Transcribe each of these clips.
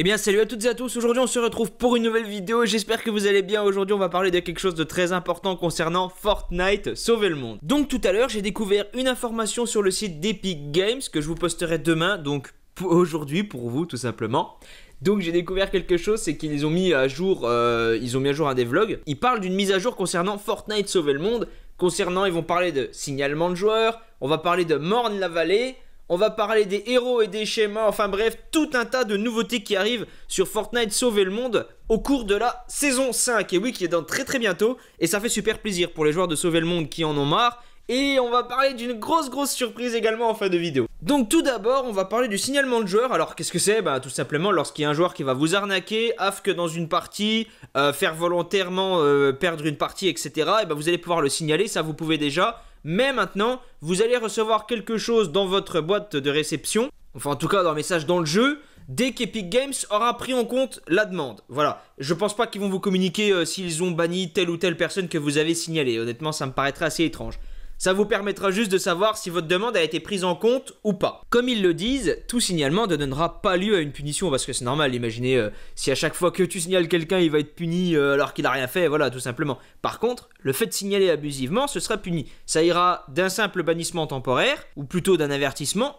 Eh bien salut à toutes et à tous, aujourd'hui on se retrouve pour une nouvelle vidéo, j'espère que vous allez bien, aujourd'hui on va parler de quelque chose de très important concernant Fortnite, sauver le monde. Donc tout à l'heure j'ai découvert une information sur le site d'Epic Games que je vous posterai demain, donc aujourd'hui pour vous tout simplement. Donc j'ai découvert quelque chose, c'est qu'ils ont mis à jour, euh, ils ont mis à jour un des vlogs, ils parlent d'une mise à jour concernant Fortnite sauver le monde, concernant ils vont parler de signalement de joueurs, on va parler de morne la vallée, on va parler des héros et des schémas, enfin bref, tout un tas de nouveautés qui arrivent sur Fortnite Sauver le Monde au cours de la saison 5. Et oui, qui est dans très très bientôt, et ça fait super plaisir pour les joueurs de Sauver le Monde qui en ont marre. Et on va parler d'une grosse grosse surprise également en fin de vidéo. Donc tout d'abord, on va parler du signalement de joueur. Alors qu'est-ce que c'est Bah tout simplement lorsqu'il y a un joueur qui va vous arnaquer, que dans une partie, euh, faire volontairement euh, perdre une partie, etc. Et bah vous allez pouvoir le signaler, ça vous pouvez déjà mais maintenant, vous allez recevoir quelque chose dans votre boîte de réception, enfin en tout cas dans le message dans le jeu, dès qu'Epic Games aura pris en compte la demande. Voilà, je pense pas qu'ils vont vous communiquer euh, s'ils ont banni telle ou telle personne que vous avez signalée, honnêtement ça me paraîtrait assez étrange. Ça vous permettra juste de savoir si votre demande a été prise en compte ou pas. Comme ils le disent, tout signalement ne donnera pas lieu à une punition parce que c'est normal, imaginez euh, si à chaque fois que tu signales quelqu'un, il va être puni euh, alors qu'il n'a rien fait, voilà, tout simplement. Par contre, le fait de signaler abusivement, ce sera puni. Ça ira d'un simple bannissement temporaire ou plutôt d'un avertissement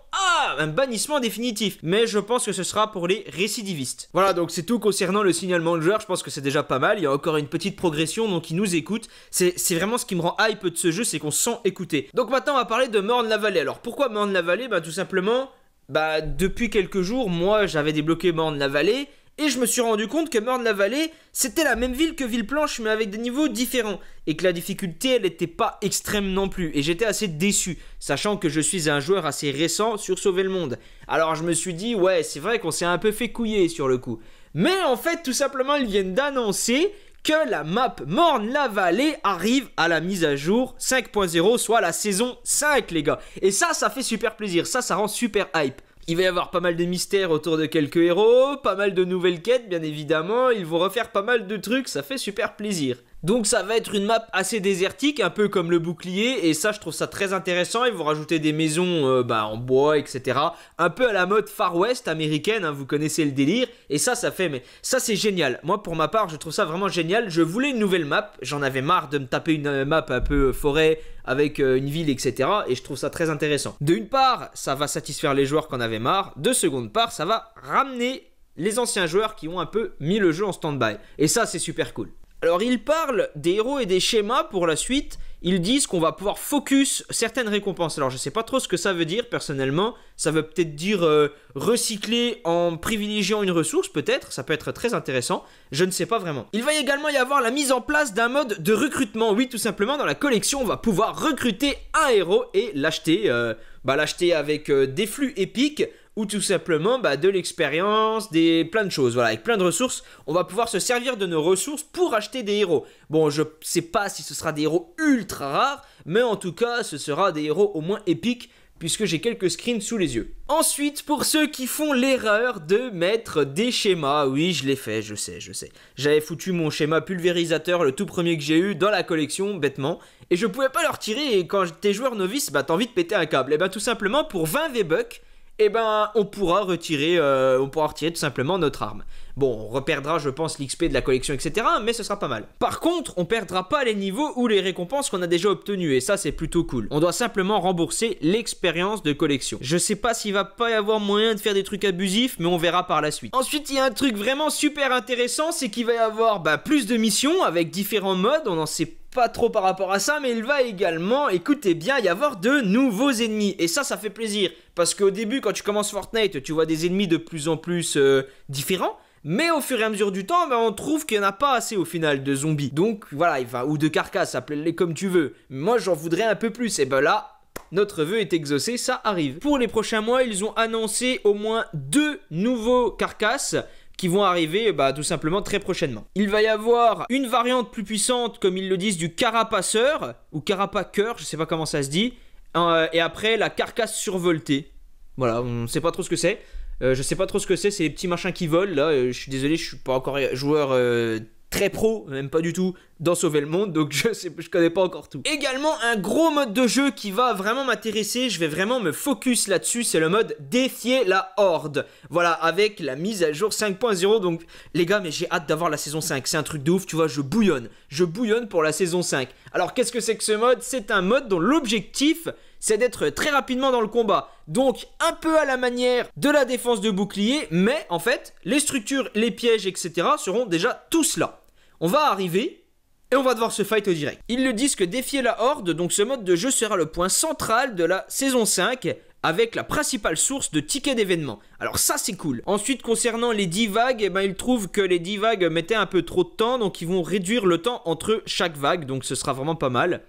un bannissement définitif, mais je pense que ce sera pour les récidivistes. Voilà, donc c'est tout concernant le signalement de joueur, je pense que c'est déjà pas mal, il y a encore une petite progression, donc ils nous écoutent, c'est vraiment ce qui me rend hype de ce jeu, c'est qu'on se sent écouté. Donc maintenant on va parler de de la vallée alors pourquoi de la vallée Bah tout simplement, bah depuis quelques jours, moi j'avais débloqué de la vallée et je me suis rendu compte que Morne-la-Vallée, c'était la même ville que Villeplanche, mais avec des niveaux différents, et que la difficulté, elle n'était pas extrême non plus, et j'étais assez déçu, sachant que je suis un joueur assez récent sur Sauver le Monde. Alors je me suis dit, ouais, c'est vrai qu'on s'est un peu fait couiller sur le coup. Mais en fait, tout simplement, ils viennent d'annoncer que la map Morne-la-Vallée arrive à la mise à jour 5.0, soit la saison 5, les gars. Et ça, ça fait super plaisir, ça, ça rend super hype. Il va y avoir pas mal de mystères autour de quelques héros, pas mal de nouvelles quêtes bien évidemment, ils vont refaire pas mal de trucs, ça fait super plaisir. Donc ça va être une map assez désertique, un peu comme le bouclier, et ça je trouve ça très intéressant. Et vous rajoutez des maisons euh, bah, en bois, etc. Un peu à la mode Far West américaine, hein, vous connaissez le délire. Et ça, ça fait, mais ça c'est génial. Moi pour ma part, je trouve ça vraiment génial. Je voulais une nouvelle map, j'en avais marre de me taper une euh, map un peu euh, forêt avec une ville, etc. Et je trouve ça très intéressant. De part, ça va satisfaire les joueurs qu'on avait marre. De seconde part, ça va ramener les anciens joueurs qui ont un peu mis le jeu en stand-by. Et ça, c'est super cool. Alors ils parlent des héros et des schémas pour la suite. Ils disent qu'on va pouvoir focus certaines récompenses. Alors je sais pas trop ce que ça veut dire personnellement. Ça veut peut-être dire euh, recycler en privilégiant une ressource peut-être. Ça peut être très intéressant. Je ne sais pas vraiment. Il va également y avoir la mise en place d'un mode de recrutement. Oui tout simplement dans la collection on va pouvoir recruter un héros et l'acheter. Euh, bah, l'acheter avec euh, des flux épiques ou tout simplement bah, de l'expérience, des plein de choses. Voilà, avec plein de ressources, on va pouvoir se servir de nos ressources pour acheter des héros. Bon, je sais pas si ce sera des héros ultra rares, mais en tout cas, ce sera des héros au moins épiques puisque j'ai quelques screens sous les yeux. Ensuite, pour ceux qui font l'erreur de mettre des schémas, oui, je l'ai fait, je sais, je sais. J'avais foutu mon schéma pulvérisateur, le tout premier que j'ai eu, dans la collection, bêtement, et je pouvais pas le retirer, et quand t'es joueur novice, bah t'as envie de péter un câble. Et eh bah ben, tout simplement, pour 20 V-Bucks, et eh ben, on pourra retirer, euh, on pourra retirer tout simplement notre arme. Bon, on reperdra, je pense, l'XP de la collection, etc., mais ce sera pas mal. Par contre, on perdra pas les niveaux ou les récompenses qu'on a déjà obtenues, et ça, c'est plutôt cool. On doit simplement rembourser l'expérience de collection. Je sais pas s'il va pas y avoir moyen de faire des trucs abusifs, mais on verra par la suite. Ensuite, il y a un truc vraiment super intéressant, c'est qu'il va y avoir bah, plus de missions avec différents modes, on en sait pas trop par rapport à ça, mais il va également, écoutez bien, y avoir de nouveaux ennemis. Et ça, ça fait plaisir. Parce qu'au début, quand tu commences Fortnite, tu vois des ennemis de plus en plus euh, différents. Mais au fur et à mesure du temps, ben, on trouve qu'il n'y en a pas assez au final de zombies. Donc voilà, ou de carcasses, appelez les comme tu veux. Moi j'en voudrais un peu plus. Et ben là, notre vœu est exaucé, ça arrive. Pour les prochains mois, ils ont annoncé au moins deux nouveaux carcasses qui vont arriver bah, tout simplement très prochainement. Il va y avoir une variante plus puissante, comme ils le disent, du carapaceur, ou carapaqueur, je sais pas comment ça se dit, euh, et après la carcasse survoltée. Voilà, on ne sait pas trop ce que c'est. Je euh, je sais pas trop ce que c'est, c'est les petits machins qui volent. Euh, je suis désolé, je suis pas encore joueur euh, très pro, même pas du tout, dans Sauver le Monde, donc je, sais, je connais pas encore tout. Également, un gros mode de jeu qui va vraiment m'intéresser, je vais vraiment me focus là-dessus, c'est le mode Défier la Horde. Voilà, avec la mise à jour 5.0, donc les gars, mais j'ai hâte d'avoir la saison 5, c'est un truc de ouf, tu vois, je bouillonne, je bouillonne pour la saison 5. Alors qu'est-ce que c'est que ce mode C'est un mode dont l'objectif c'est d'être très rapidement dans le combat. Donc un peu à la manière de la défense de bouclier, mais en fait, les structures, les pièges, etc. seront déjà tous là. On va arriver et on va devoir se fight au direct. Ils le disent que défier la horde, donc ce mode de jeu sera le point central de la saison 5 avec la principale source de tickets d'événements. Alors ça c'est cool. Ensuite concernant les 10 vagues, eh ben, ils trouvent que les 10 vagues mettaient un peu trop de temps, donc ils vont réduire le temps entre chaque vague, donc ce sera vraiment pas mal.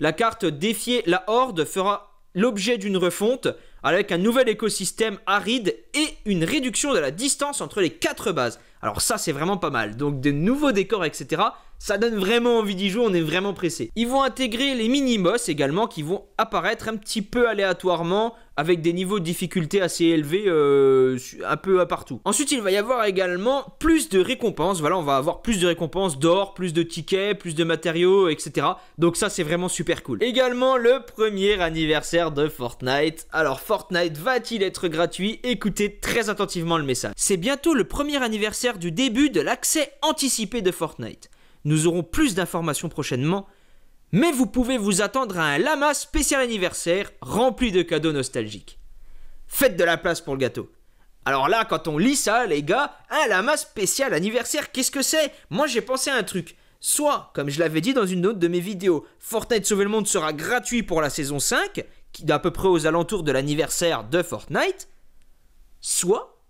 La carte Défier la Horde fera l'objet d'une refonte avec un nouvel écosystème aride et une réduction de la distance entre les quatre bases. Alors ça c'est vraiment pas mal, donc des nouveaux décors etc. Ça donne vraiment envie d'y jouer, on est vraiment pressé. Ils vont intégrer les mini-boss également qui vont apparaître un petit peu aléatoirement avec des niveaux de difficulté assez élevés euh, un peu à partout. Ensuite, il va y avoir également plus de récompenses. Voilà, on va avoir plus de récompenses d'or, plus de tickets, plus de matériaux, etc. Donc ça, c'est vraiment super cool. Également, le premier anniversaire de Fortnite. Alors, Fortnite va-t-il être gratuit Écoutez très attentivement le message. C'est bientôt le premier anniversaire du début de l'accès anticipé de Fortnite. Nous aurons plus d'informations prochainement, mais vous pouvez vous attendre à un lama spécial anniversaire rempli de cadeaux nostalgiques. Faites de la place pour le gâteau. Alors là, quand on lit ça, les gars, un lama spécial anniversaire, qu'est-ce que c'est Moi j'ai pensé à un truc. Soit, comme je l'avais dit dans une autre de mes vidéos, Fortnite Sauver le Monde sera gratuit pour la saison 5, qui est à peu près aux alentours de l'anniversaire de Fortnite. Soit,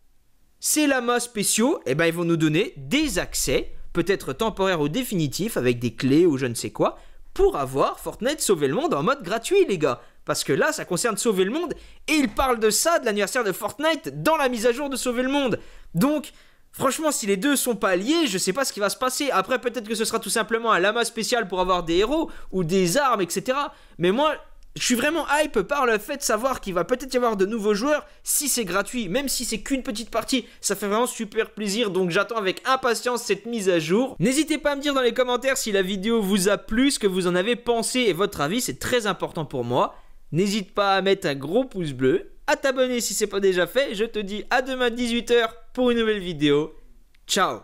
ces lamas spéciaux, eh ben, ils vont nous donner des accès peut être temporaire ou définitif avec des clés ou je ne sais quoi, pour avoir Fortnite Sauver le Monde en mode gratuit, les gars. Parce que là, ça concerne Sauver le Monde, et il parle de ça, de l'anniversaire de Fortnite, dans la mise à jour de Sauver le Monde. Donc, franchement, si les deux sont pas liés, je sais pas ce qui va se passer. Après, peut-être que ce sera tout simplement un lama spécial pour avoir des héros, ou des armes, etc. Mais moi, je suis vraiment hype par le fait de savoir qu'il va peut-être y avoir de nouveaux joueurs si c'est gratuit, même si c'est qu'une petite partie. Ça fait vraiment super plaisir, donc j'attends avec impatience cette mise à jour. N'hésitez pas à me dire dans les commentaires si la vidéo vous a plu, ce que vous en avez pensé et votre avis, c'est très important pour moi. N'hésite pas à mettre un gros pouce bleu, à t'abonner si c'est pas déjà fait. Je te dis à demain 18h pour une nouvelle vidéo. Ciao